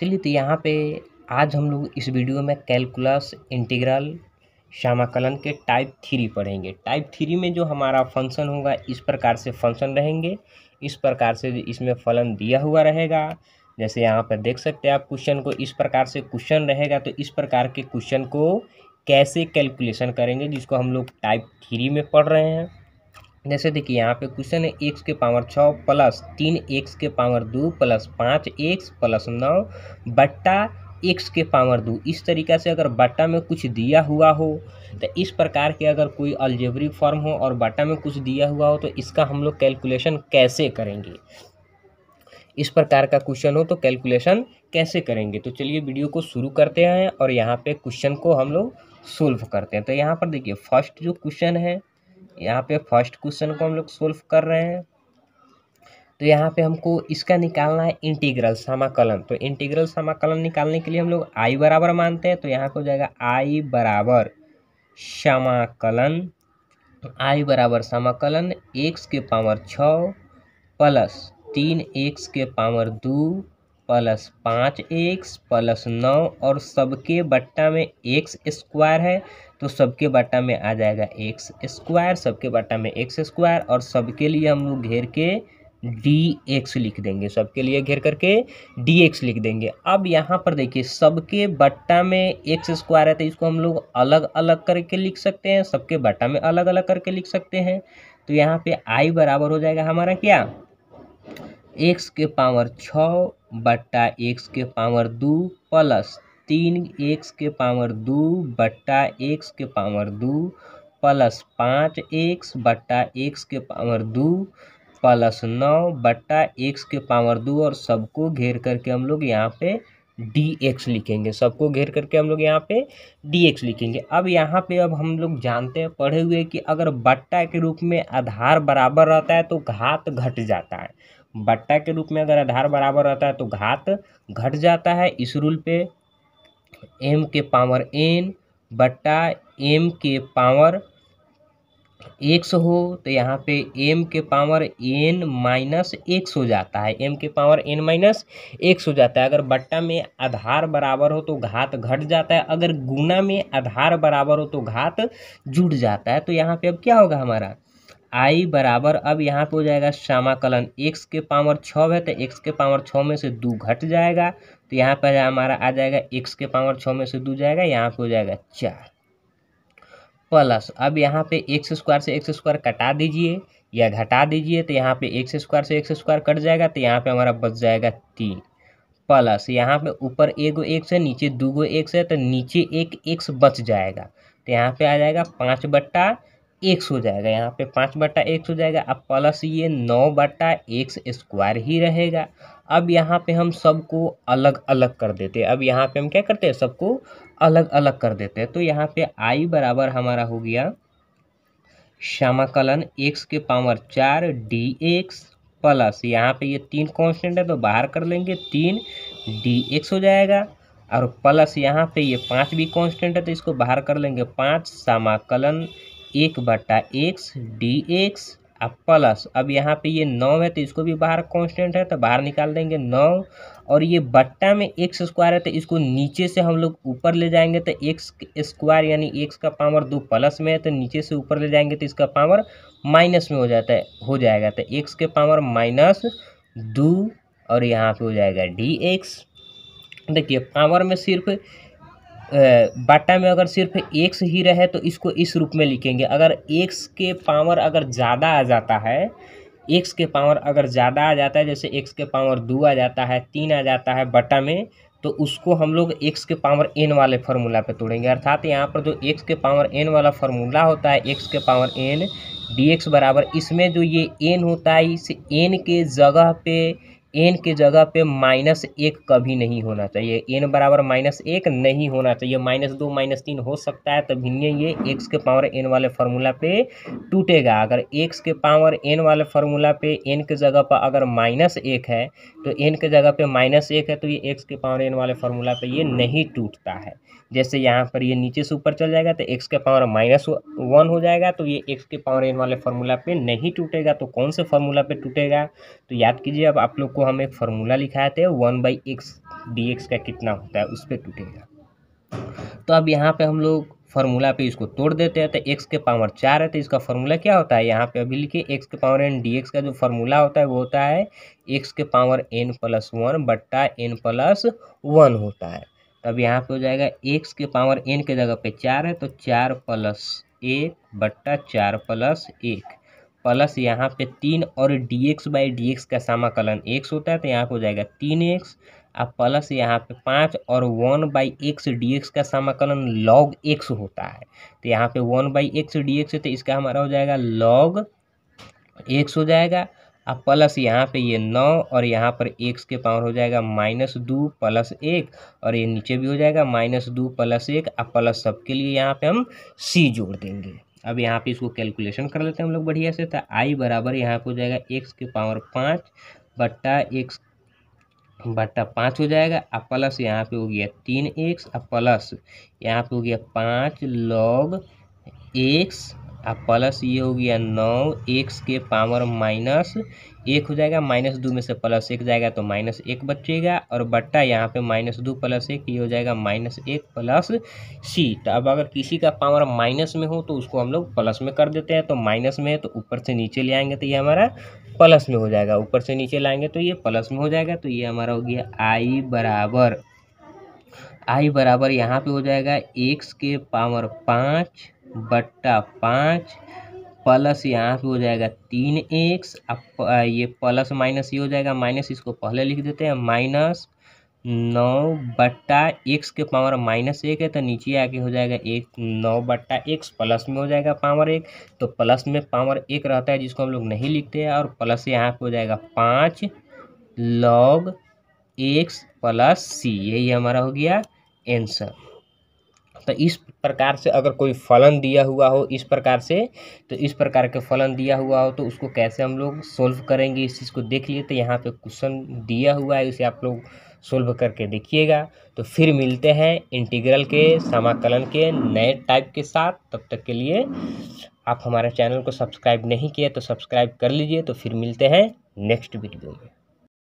चलिए तो यहाँ पे आज हम लोग इस वीडियो में कैलकुलस इंटीग्रल श्यामाकलन के टाइप थ्री पढ़ेंगे टाइप थ्री में जो हमारा फंक्शन होगा इस प्रकार से फंक्शन रहेंगे इस प्रकार से इसमें फलन दिया हुआ रहेगा जैसे यहाँ पर देख सकते हैं आप क्वेश्चन को इस प्रकार से क्वेश्चन रहेगा तो इस प्रकार के क्वेश्चन को कैसे कैलकुलेशन करेंगे जिसको हम लोग टाइप थ्री में पढ़ रहे हैं जैसे देखिए यहाँ पे क्वेश्चन है एक्स के पावर छः प्लस तीन एक्स के पावर दो प्लस पाँच एक्स प्लस नौ बट्टा एक्स के पावर दो इस तरीका से अगर बट्टा में कुछ दिया हुआ हो तो इस प्रकार के अगर कोई अलजेबरी फॉर्म हो और बट्टा में कुछ दिया हुआ हो तो इसका हम लोग कैलकुलेशन कैसे करेंगे इस प्रकार का क्वेश्चन हो तो कैलकुलेशन कैसे करेंगे तो चलिए वीडियो को शुरू करते हैं और यहाँ पे क्वेश्चन को हम लोग सोल्व करते हैं तो यहाँ पर देखिए फर्स्ट जो क्वेश्चन है यहाँ पे फर्स्ट क्वेश्चन को हम लोग सोल्व कर रहे हैं तो यहाँ पे हमको इसका निकालना है इंटीग्रल समाकलन तो इंटीग्रल समाकलन निकालने के लिए हम लोग आई बराबर मानते हैं तो यहाँ पे हो जाएगा आई बराबर समाकलन आई तो बराबर समाकलन एक्स के पावर छ प्लस तीन एक्स के पावर दो प्लस पाँच एक्स प्लस नौ और सबके बट्टा में एक्स स्क्वायर है तो सबके बाटा में आ जाएगा एक्स स्क्वायर सबके बाटा में एक्स स्क्वायर और सबके लिए हम लोग घेर के डी एक्स लिख देंगे सबके लिए घेर करके डी एक्स लिख देंगे अब यहाँ पर देखिए सबके बट्टा में एक्स स्क्वायर है तो इसको हम लोग अलग अलग करके लिख सकते हैं सबके बट्टा में अलग अलग करके लिख सकते हैं तो यहाँ पे आई बराबर हो जाएगा हमारा क्या एक्स के पावर छ बट्टा एक्स के पावर दो प्लस तीन एक्स के पावर दो बट्टा एक्स के पावर दो प्लस पाँच एक्स बट्टा एक्स के पावर दो प्लस नौ बट्टा एक्स के पावर दो और सबको घेर करके हम लोग यहाँ पे डी एक्स लिखेंगे सबको घेर करके हम लोग यहाँ पे डी एक्स लिखेंगे अब यहाँ पे अब हम लोग जानते हैं पढ़े हुए कि अगर बट्टा के रूप में आधार बराबर रहता है तो घात घट जाता है बट्टा के रूप में अगर आधार बराबर रहता है तो घात घट जाता है इस रूल पे एम के पावर एन बट्टा एम के पावर एक्स हो तो यहाँ पे एम के पावर एन माइनस एक्स हो जाता है एम के पावर एन माइनस एक्स हो जाता है अगर बट्टा में आधार बराबर हो तो घात घट जाता है अगर गुना में आधार बराबर हो तो घात जुट जाता है तो यहाँ पे अब क्या होगा हमारा आई बराबर अब यहाँ पे हो जाएगा समाकलन एक्स के पावर छः है तो एक्स के पावर छः में से दो घट जाएगा तो यहाँ पर हमारा आ जाएगा एक्स के पावर छः में से दो जाएगा यहाँ पे हो जाएगा चार प्लस अब यहाँ पे एक्स स्क्वायर से एक्स स्क्वायर कटा दीजिए या घटा दीजिए तो यहाँ पे एक्स स्क्वायर से एक्स स्क्वायर कट जाएगा तो यहाँ पे हमारा बच जाएगा तीन प्लस यहाँ पे ऊपर गो एक्स है नीचे दो गो एक्स है तो नीचे एक एक्स बच जाएगा तो यहाँ पे आ जाएगा पाँच बट्टा एक्स हो जाएगा यहाँ पे पाँच बटा एक्स हो जाएगा अब प्लस ये नौ बटा एक्स स्क्वायर ही रहेगा अब यहाँ पे हम सबको अलग अलग कर देते हैं अब यहाँ पे हम क्या करते हैं सबको अलग अलग कर देते हैं तो यहाँ पे आई बराबर हमारा हो गया समाकलन एक्स के पावर चार डी एक्स प्लस यहाँ पे ये तीन कॉन्स्टेंट है तो बाहर कर लेंगे तीन डी एक्स हो जाएगा और प्लस यहाँ पे ये पाँच भी कांस्टेंट है तो इसको बाहर कर लेंगे पाँच समाकलन एक बट्टा एक्स डी एक्स अब प्लस अब यहाँ पे ये नौ है तो इसको भी बाहर कांस्टेंट है तो बाहर निकाल देंगे नौ और ये बट्टा में एक्स स्क्वायर है तो इसको नीचे से हम लोग ऊपर ले जाएंगे तो एक्स स्क्वायर यानी एक्स का पावर दो प्लस में है तो नीचे से ऊपर ले जाएंगे तो इसका पावर माइनस में हो जाता है हो जाएगा तो एक्स के पावर माइनस दो और यहाँ पे हो जाएगा डी एक्स देखिए पावर में सिर्फ बट्टा में अगर सिर्फ एक ही रहे तो इसको इस रूप में लिखेंगे अगर एक्स के पावर अगर ज़्यादा आ जाता है एक्स के पावर अगर ज़्यादा आ जाता है जैसे एक्स के पावर दो आ जाता है तीन आ जाता है बटा में तो उसको हम लोग एक्स के पावर एन वाले फार्मूला पे तोड़ेंगे अर्थात यहाँ पर जो एक्स के पावर एन वाला फार्मूला होता है एक्स के पावर एन डी एक्स बराबर इसमें जो ये एन होता है इस एन के जगह पे एन के जगह पे माइनस एक कभी नहीं होना चाहिए एन बराबर माइनस एक नहीं होना चाहिए माइनस दो माइनस तीन हो सकता है तो भिन्न ये एक्स के पावर एन वाले फार्मूला पे टूटेगा अगर एक्स के पावर एन वाले फार्मूला पे एन के जगह पर अगर माइनस एक है तो एन के जगह पे माइनस एक है तो ये एक्स के पावर एन वाले फार्मूला पे ये नहीं टूटता है जैसे यहाँ पर ये नीचे से ऊपर चल जाएगा तो एक्स के पावर माइनस वन हो जाएगा तो ये एक्स के पावर एन वाले फार्मूला पे नहीं टूटेगा तो कौन से फार्मूला पे टूटेगा तो याद कीजिए अब आप लोग को हम एक फार्मूला लिखाए थे one by x d x का कितना होता है उस पर टूटेगा तो अब यहाँ पे हम लोग फार्मूला पे इसको तोड़ देते हैं तो एक्स के पावर चार है तो इसका फार्मूला क्या होता है यहाँ पे अभी लिखिए एक्स के पावर एन डी एक्स का जो फार्मूला होता है वो होता है एक्स के पावर एन प्लस वन बट्टा एन प्लस वन होता है तब तो यहाँ पे हो जाएगा एक्स के पावर एन के जगह पे चार है तो चार प्लस एक बट्टा चार प्लस एक प्लस यहाँ पे तीन और d x by d x का समाकलन एक्स होता है तो यहाँ पे हो जाएगा तीन एक्स और प्लस यहाँ पे पाँच और one by x d x का समाकलन लॉग एक्स होता है तो यहाँ पे one by x d x है तो इसका हमारा हो जाएगा लॉग एक्स हो जाएगा अब प्लस यहाँ पे ये नौ और यहाँ पर एक्स के पावर हो जाएगा माइनस दो प्लस एक और ये नीचे भी हो जाएगा माइनस दो प्लस एक और प्लस सबके लिए यहाँ पे हम सी जोड़ देंगे अब यहाँ पे इसको कैलकुलेशन कर लेते हैं हम लोग बढ़िया से तो आई बराबर यहाँ पे हो जाएगा एक्स के पावर पाँच बट्टा एक्स बट्टा पाँच हो जाएगा अब प्लस यहाँ पे हो गया तीन एक्स और प्लस यहाँ पे हो गया पाँच लॉग एक्स अब प्लस ये हो गया नौ एक्स के पावर माइनस एक हो जाएगा माइनस दो में से प्लस एक जाएगा तो माइनस एक बचेगा और बट्टा यहाँ पे माइनस दो प्लस एक ये हो जाएगा माइनस एक प्लस सी तो अब अगर किसी का पावर माइनस में हो तो उसको हम लोग प्लस में कर देते हैं तो माइनस में है तो ऊपर से नीचे ले आएंगे तो ये हमारा प्लस में हो जाएगा ऊपर से नीचे लाएंगे तो ये प्लस में हो जाएगा तो ये हमारा हो गया आई बराबर आई बराबर यहाँ पे हो जाएगा एक्स के पावर पाँच बट्टा पाँच प्लस यहाँ पे हो जाएगा तीन एक्स अब ये प्लस माइनस ये हो जाएगा माइनस इसको पहले लिख देते हैं माइनस नौ बट्टा एक्स के पावर माइनस एक है तो नीचे आके हो जाएगा एक नौ बट्टा एक्स प्लस में हो जाएगा पावर एक तो प्लस में पावर एक रहता है जिसको हम लोग नहीं लिखते हैं और प्लस यहाँ पे हो जाएगा पाँच लॉग एक्स प्लस सी यही हमारा हो गया आंसर तो इस प्रकार से अगर कोई फलन दिया हुआ हो इस प्रकार से तो इस प्रकार के फलन दिया हुआ हो तो उसको कैसे हम लोग सोल्व करेंगे इस चीज़ को देख लिए तो यहाँ पे क्वेश्चन दिया हुआ है इसे आप लोग सोल्व करके देखिएगा तो फिर मिलते हैं इंटीग्रल के समाकलन के नए टाइप के साथ तब तक के लिए आप हमारे चैनल को सब्सक्राइब नहीं किया तो सब्सक्राइब कर लीजिए तो फिर मिलते हैं नेक्स्ट वीडियो में